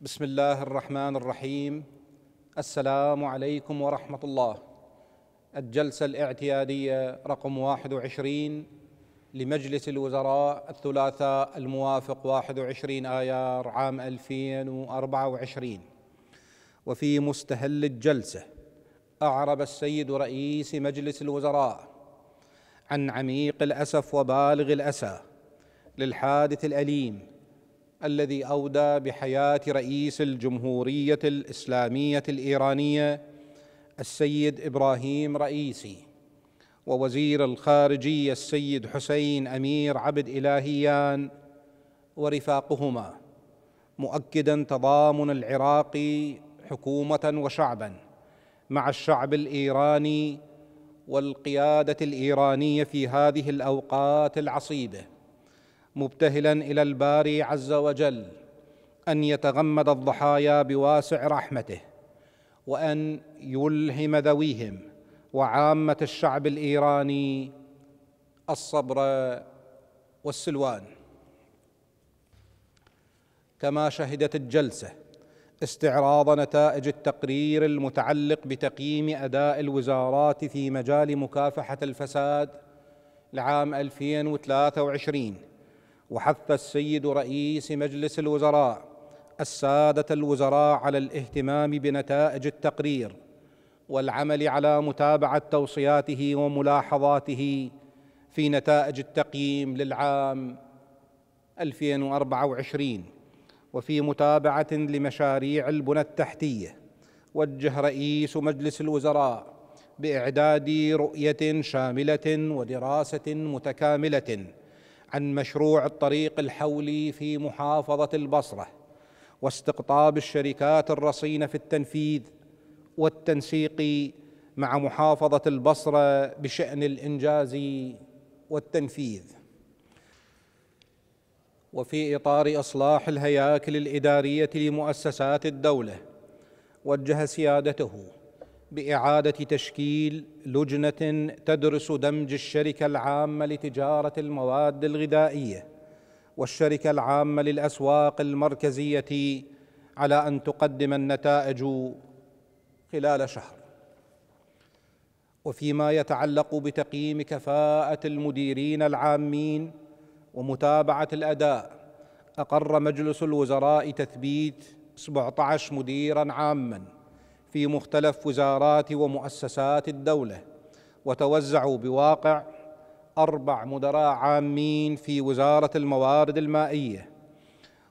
بسم الله الرحمن الرحيم السلام عليكم ورحمة الله الجلسة الاعتيادية رقم 21 لمجلس الوزراء الثلاثاء الموافق 21 آيار عام 2024 وفي مستهل الجلسة أعرب السيد رئيس مجلس الوزراء عن عميق الأسف وبالغ الأسى للحادث الأليم الذي اودى بحياه رئيس الجمهوريه الاسلاميه الايرانيه السيد ابراهيم رئيسي ووزير الخارجيه السيد حسين امير عبد الهيان ورفاقهما مؤكدا تضامن العراق حكومه وشعبا مع الشعب الايراني والقياده الايرانيه في هذه الاوقات العصيبه مبتهلا الى الباري عز وجل ان يتغمد الضحايا بواسع رحمته وان يلهم ذويهم وعامه الشعب الايراني الصبر والسلوان كما شهدت الجلسه استعراض نتائج التقرير المتعلق بتقييم اداء الوزارات في مجال مكافحه الفساد لعام 2023 وحث السيد رئيس مجلس الوزراء الساده الوزراء على الاهتمام بنتائج التقرير والعمل على متابعه توصياته وملاحظاته في نتائج التقييم للعام 2024 وفي متابعه لمشاريع البنى التحتيه وجه رئيس مجلس الوزراء باعداد رؤيه شامله ودراسه متكامله عن مشروع الطريق الحولي في محافظه البصره واستقطاب الشركات الرصينه في التنفيذ والتنسيق مع محافظه البصره بشان الانجاز والتنفيذ وفي اطار اصلاح الهياكل الاداريه لمؤسسات الدوله وجه سيادته باعاده تشكيل لجنه تدرس دمج الشركه العامه لتجاره المواد الغذائيه والشركه العامه للاسواق المركزيه على ان تقدم النتائج خلال شهر وفيما يتعلق بتقييم كفاءه المديرين العامين ومتابعه الاداء اقر مجلس الوزراء تثبيت 17 مديرا عاما في مختلف وزارات ومؤسسات الدوله وتوزعوا بواقع اربع مدراء عامين في وزاره الموارد المائيه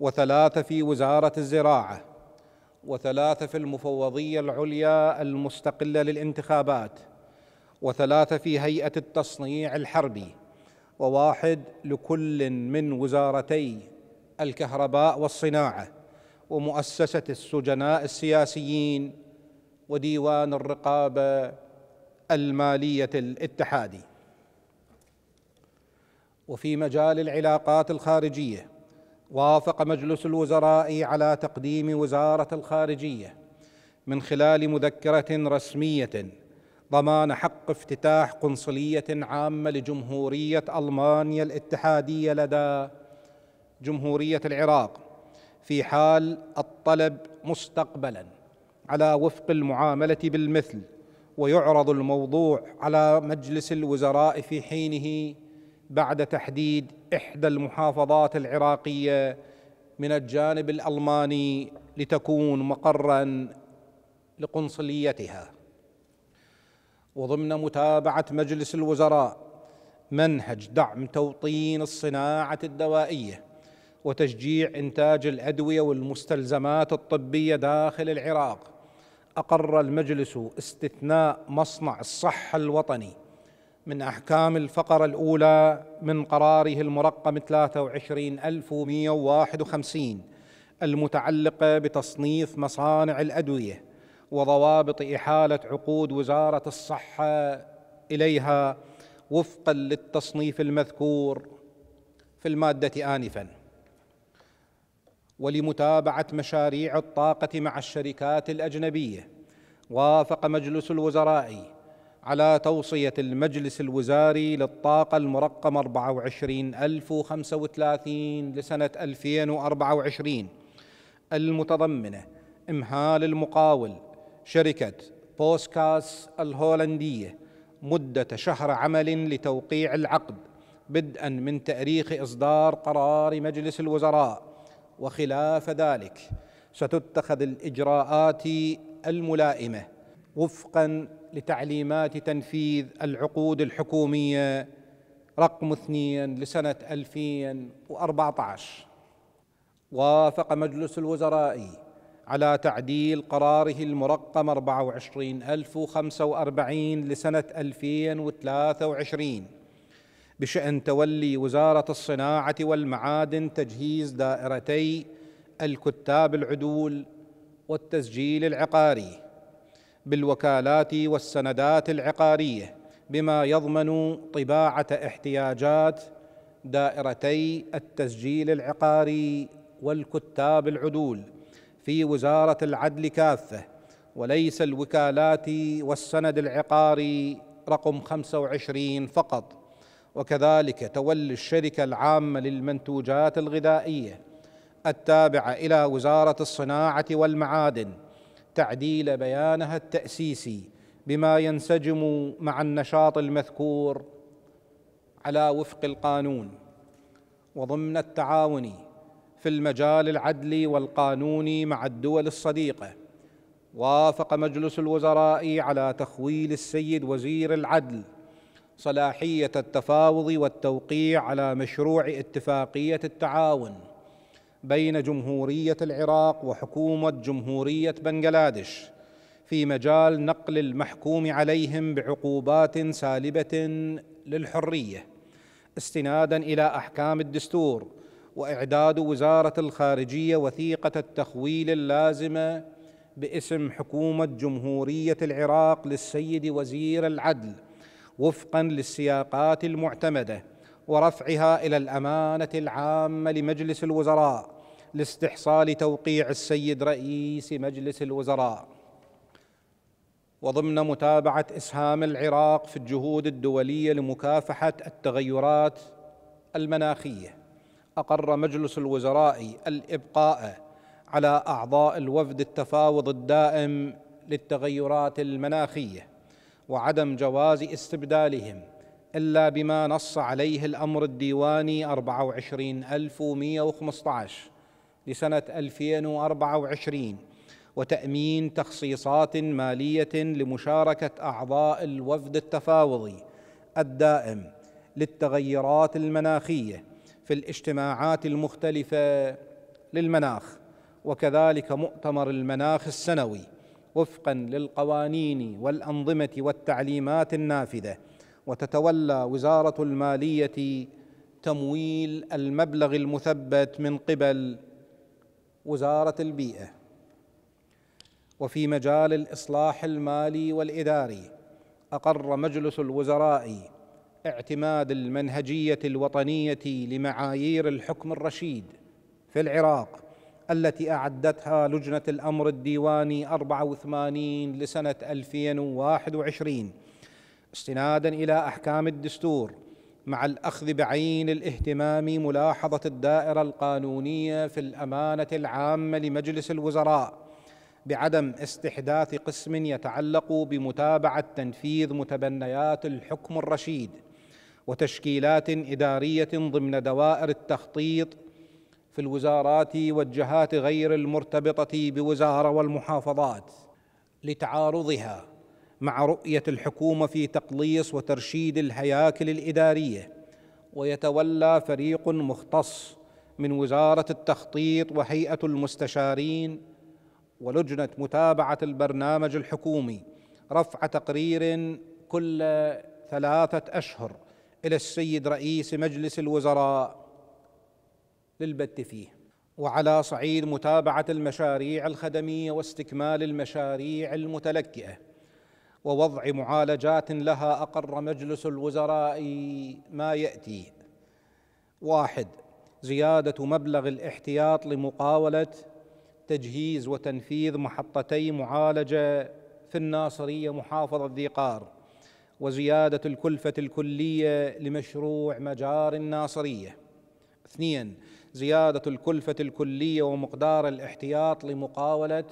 وثلاثه في وزاره الزراعه وثلاثه في المفوضيه العليا المستقله للانتخابات وثلاثه في هيئه التصنيع الحربي وواحد لكل من وزارتي الكهرباء والصناعه ومؤسسه السجناء السياسيين وديوان الرقابه الماليه الاتحادي وفي مجال العلاقات الخارجيه وافق مجلس الوزراء على تقديم وزاره الخارجيه من خلال مذكره رسميه ضمان حق افتتاح قنصليه عامه لجمهوريه المانيا الاتحاديه لدى جمهوريه العراق في حال الطلب مستقبلا على وفق المعامله بالمثل ويعرض الموضوع على مجلس الوزراء في حينه بعد تحديد احدى المحافظات العراقيه من الجانب الالماني لتكون مقرا لقنصليتها وضمن متابعه مجلس الوزراء منهج دعم توطين الصناعه الدوائيه وتشجيع انتاج الادويه والمستلزمات الطبيه داخل العراق أقر المجلس استثناء مصنع الصحة الوطني من أحكام الفقرة الأولى من قراره المرقم 23151 المتعلقة بتصنيف مصانع الأدوية وضوابط إحالة عقود وزارة الصحة إليها وفقا للتصنيف المذكور في المادة آنفاً ولمتابعه مشاريع الطاقه مع الشركات الاجنبيه وافق مجلس الوزراء على توصية المجلس الوزاري للطاقة المرقم 24035 لسنة 2024 المتضمنة إمهال المقاول شركة بوسكاس الهولندية مدة شهر عمل لتوقيع العقد بدءا من تاريخ إصدار قرار مجلس الوزراء وخلاف ذلك ستتخذ الاجراءات الملائمه وفقا لتعليمات تنفيذ العقود الحكوميه رقم اثنين لسنه 2014 وافق مجلس الوزراء على تعديل قراره المرقم 24045 لسنه 2023 بشان تولي وزاره الصناعه والمعادن تجهيز دائرتي الكتاب العدول والتسجيل العقاري بالوكالات والسندات العقاريه بما يضمن طباعه احتياجات دائرتي التسجيل العقاري والكتاب العدول في وزاره العدل كافه وليس الوكالات والسند العقاري رقم 25 فقط وكذلك تولي الشركة العامة للمنتوجات الغذائية التابعة إلى وزارة الصناعة والمعادن تعديل بيانها التأسيسي بما ينسجم مع النشاط المذكور على وفق القانون وضمن التعاون في المجال العدلي والقانوني مع الدول الصديقه وافق مجلس الوزراء على تخويل السيد وزير العدل صلاحيه التفاوض والتوقيع على مشروع اتفاقيه التعاون بين جمهوريه العراق وحكومه جمهوريه بنغلاديش في مجال نقل المحكوم عليهم بعقوبات سالبه للحريه استنادا الى احكام الدستور واعداد وزاره الخارجيه وثيقه التخويل اللازمه باسم حكومه جمهوريه العراق للسيد وزير العدل وفقا للسياقات المعتمده ورفعها الى الامانه العامه لمجلس الوزراء لاستحصال توقيع السيد رئيس مجلس الوزراء وضمن متابعه اسهام العراق في الجهود الدوليه لمكافحه التغيرات المناخيه اقر مجلس الوزراء الابقاء على اعضاء الوفد التفاوض الدائم للتغيرات المناخيه وعدم جواز استبدالهم إلا بما نص عليه الأمر الديواني 24115 لسنة 2024 وتأمين تخصيصات مالية لمشاركة أعضاء الوفد التفاوضي الدائم للتغيرات المناخية في الاجتماعات المختلفة للمناخ وكذلك مؤتمر المناخ السنوي وفقا للقوانين والانظمه والتعليمات النافذه وتتولى وزاره الماليه تمويل المبلغ المثبت من قبل وزاره البيئه وفي مجال الاصلاح المالي والاداري اقر مجلس الوزراء اعتماد المنهجيه الوطنيه لمعايير الحكم الرشيد في العراق التي أعدتها لجنة الأمر الديواني 84 لسنة 2021 استنادا إلى أحكام الدستور مع الأخذ بعين الاهتمام ملاحظة الدائرة القانونية في الأمانة العامة لمجلس الوزراء بعدم استحداث قسم يتعلق بمتابعة تنفيذ متبنيات الحكم الرشيد وتشكيلات إدارية ضمن دوائر التخطيط في الوزارات والجهات غير المرتبطه بوزاره والمحافظات لتعارضها مع رؤيه الحكومه في تقليص وترشيد الهياكل الاداريه ويتولى فريق مختص من وزاره التخطيط وهيئه المستشارين ولجنه متابعه البرنامج الحكومي رفع تقرير كل ثلاثه اشهر الى السيد رئيس مجلس الوزراء للبت فيه وعلى صعيد متابعه المشاريع الخدميه واستكمال المشاريع المتلكئه ووضع معالجات لها اقر مجلس الوزراء ما ياتي واحد زياده مبلغ الاحتياط لمقاوله تجهيز وتنفيذ محطتي معالجه في الناصريه محافظه ذي قار وزياده الكلفه الكليه لمشروع مجار الناصريه اثنين زيادة الكلفة الكلية ومقدار الاحتياط لمقاولة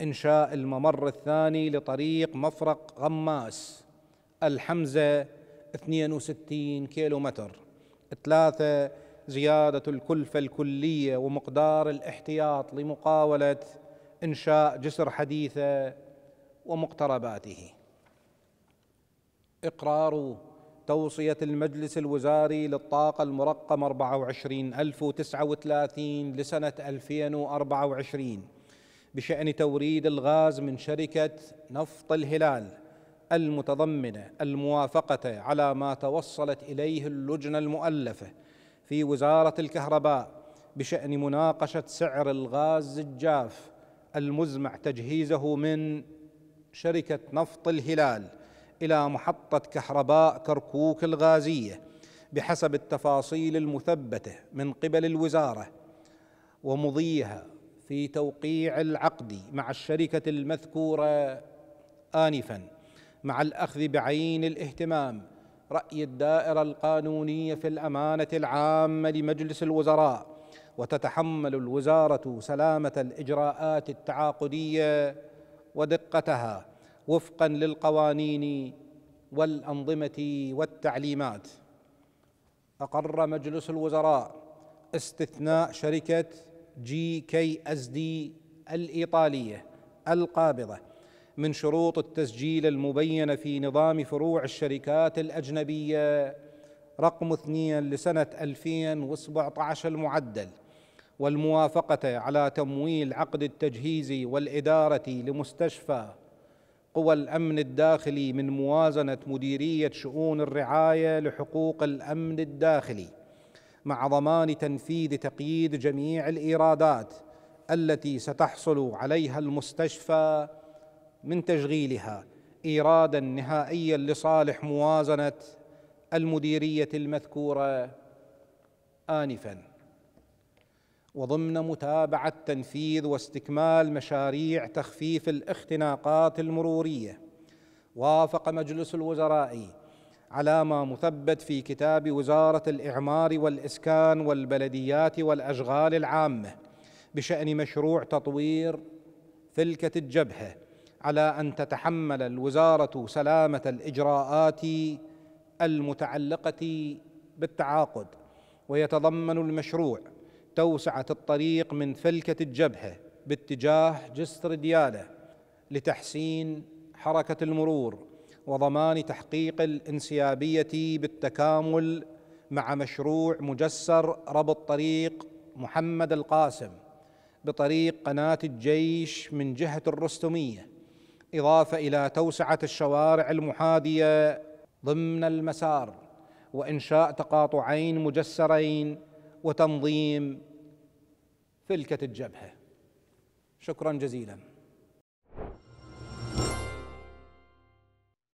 إنشاء الممر الثاني لطريق مفرق غماس الحمزة 62 كيلومتر ثلاثة زيادة الكلفة الكلية ومقدار الاحتياط لمقاولة إنشاء جسر حديثة ومقترباته إقرار توصية المجلس الوزاري للطاقة المرقم 24039 لسنة 2024 بشأن توريد الغاز من شركة نفط الهلال المتضمنة الموافقة على ما توصلت إليه اللجنة المؤلفة في وزارة الكهرباء بشأن مناقشة سعر الغاز الجاف المزمع تجهيزه من شركة نفط الهلال إلى محطة كهرباء كركوك الغازية بحسب التفاصيل المثبتة من قبل الوزارة ومضيها في توقيع العقد مع الشركة المذكورة آنفا مع الأخذ بعين الاهتمام رأي الدائرة القانونية في الأمانة العامة لمجلس الوزراء وتتحمل الوزارة سلامة الإجراءات التعاقدية ودقتها وفقا للقوانين والانظمه والتعليمات اقر مجلس الوزراء استثناء شركه جي كي اس دي الايطاليه القابضه من شروط التسجيل المبينه في نظام فروع الشركات الاجنبيه رقم اثنين لسنه 2017 المعدل والموافقه على تمويل عقد التجهيز والاداره لمستشفى قوى الامن الداخلي من موازنه مديريه شؤون الرعايه لحقوق الامن الداخلي مع ضمان تنفيذ تقييد جميع الايرادات التي ستحصل عليها المستشفى من تشغيلها ايرادا نهائيا لصالح موازنه المديريه المذكوره انفا وضمن متابعه تنفيذ واستكمال مشاريع تخفيف الاختناقات المروريه وافق مجلس الوزراء على ما مثبت في كتاب وزاره الاعمار والاسكان والبلديات والاشغال العامه بشان مشروع تطوير فلكه الجبهه على ان تتحمل الوزاره سلامه الاجراءات المتعلقه بالتعاقد ويتضمن المشروع توسعة الطريق من فلكة الجبهة باتجاه جسر ديالة لتحسين حركة المرور وضمان تحقيق الانسيابية بالتكامل مع مشروع مجسر ربط طريق محمد القاسم بطريق قناة الجيش من جهة الرستمية إضافة إلى توسعة الشوارع المحاديه ضمن المسار وإنشاء تقاطعين مجسرين وتنظيم فلكه الجبهه شكرا جزيلا